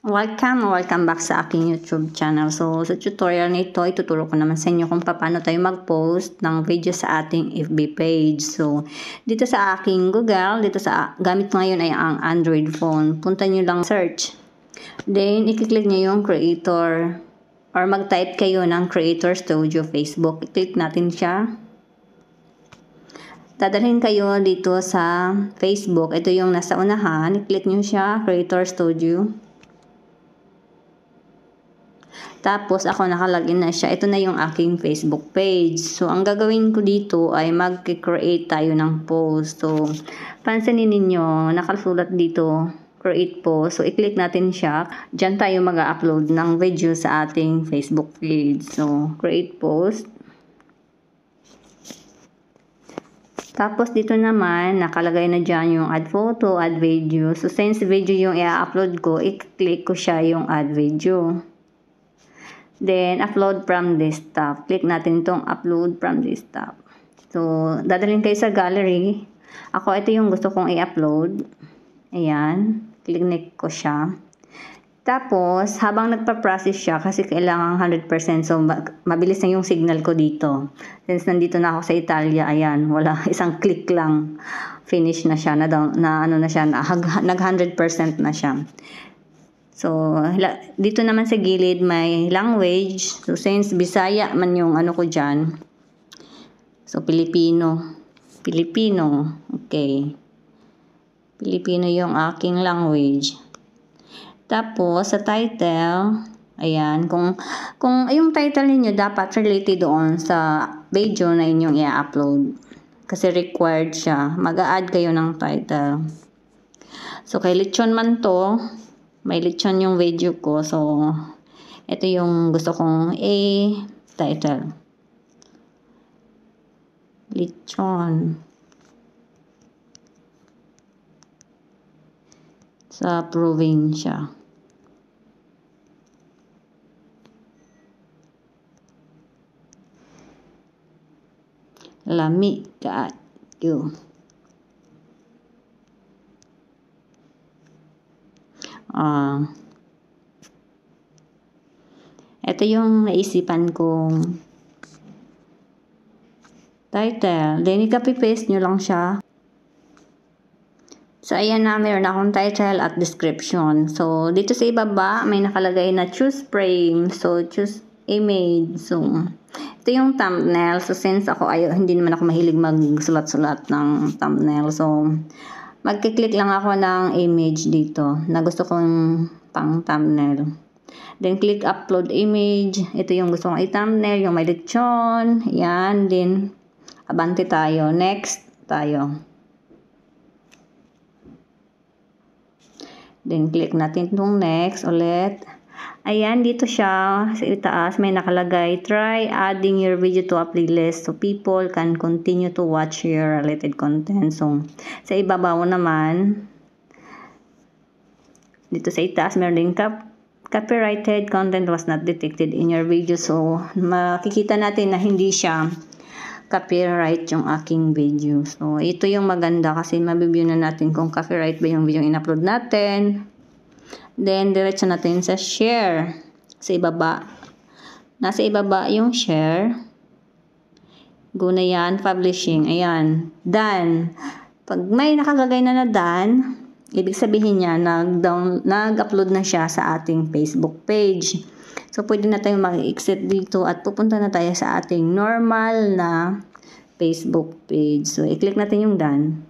Welcome welcome back sa aking YouTube channel. So, sa tutorial na ito, ituturo ko naman sa inyo kung paano tayo mag-post ng video sa ating FB page. So, dito sa aking Google, dito sa gamit ngayon ay ang Android phone. Punta nyo lang search. Then, i-click nyo yung creator or mag-type kayo ng Creator Studio Facebook. click natin siya. Dadalhin kayo dito sa Facebook. Ito yung nasa unahan. I-click nyo siya, Creator Studio. Tapos, ako nakalagin na siya. Ito na yung aking Facebook page. So, ang gagawin ko dito ay mag-create tayo ng post. So, pansinin ninyo, nakasulat dito create post. So, i-click natin siya. Diyan tayo mag-upload ng video sa ating Facebook page. So, create post. Tapos, dito naman, nakalagay na dyan yung add photo, add video. So, since video yung i-upload ko, i-click ko siya yung add video. Then, upload from desktop. Click natin itong upload from desktop. So, dadalhin kayo sa gallery. Ako, ito yung gusto kong i-upload. Ayan. Click ko siya. Tapos, habang nagpa-process siya, kasi kailangan 100%, so mabilis na yung signal ko dito. Since nandito na ako sa Italia, ayan, wala, isang click lang, finish na siya, na, down, na ano na siya, na, nag 100% na siya. So, dito naman sa gilid may language. So, since Bisaya man yung ano ko dyan. So, Pilipino. Pilipino. Okay. Pilipino yung aking language. Tapos, sa title, ayan, kung, kung yung title niyo dapat related doon sa video na inyong i-upload. Kasi required siya. Mag-a-add kayo ng title. So, kay Lechon man to, may lechon yung video ko. So, ito yung gusto kong A title Lechon. Sa probinsya. Lami kaat. Thank you. Uh, ito yung naisipan kong title. Then, i-copy-paste nyo lang siya. So, ayan na, meron akong title at description. So, dito sa ibaba, may nakalagay na choose frame. So, choose image. So, ito yung thumbnail. So, since ako, ayo, hindi naman ako mahilig magsulat-sulat ng thumbnail. So, magkiklik lang ako ng image dito na gusto kong pang thumbnail. Then click upload image. Ito yung gusto kong i-thumbnail, yung may lechon. Yan din. Abante tayo. Next tayo. Then click natin itong next ulit. Ayan, dito siya sa itaas may nakalagay, try adding your video to a playlist so people can continue to watch your related content. So, sa ibabaw naman, dito sa itaas meron ding cap copyrighted content was not detected in your video. So, makikita natin na hindi siya copyright yung aking video. So, ito yung maganda kasi mabibigyan na natin kung copyright ba yung video yung in-upload natin Then, diretso natin sa share. Sa ibaba. Nasa ibaba yung share. Go na yan. Publishing. Ayan. Done. Pag may nakagagay na na done, ibig sabihin niya, nag-upload nag, nag na siya sa ating Facebook page. So, pwede na tayong mag-exit dito at pupunta na tayo sa ating normal na Facebook page. So, i-click natin yung done.